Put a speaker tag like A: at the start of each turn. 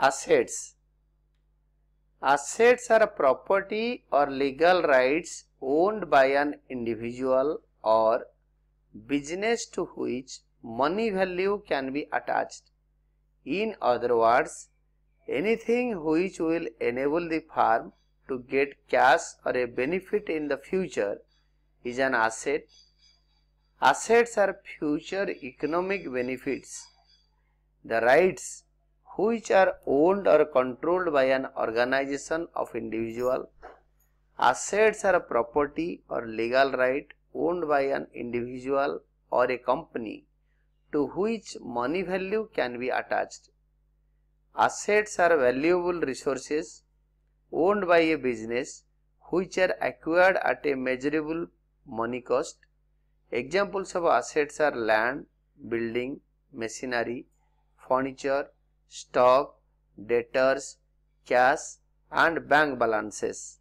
A: assets. Assets are property or legal rights owned by an individual or business to which money value can be attached. In other words, anything which will enable the firm to get cash or a benefit in the future is an asset. Assets are future economic benefits. The rights which are owned or controlled by an organization of individual. Assets are property or legal right owned by an individual or a company to which money value can be attached. Assets are valuable resources owned by a business which are acquired at a measurable money cost. Examples of assets are land, building, machinery, furniture, stock, debtors, cash and bank balances.